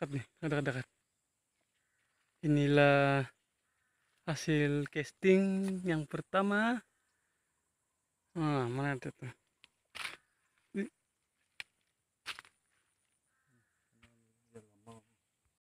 dekat nih dekat-dekat inilah hasil casting yang pertama nah mana itu tuh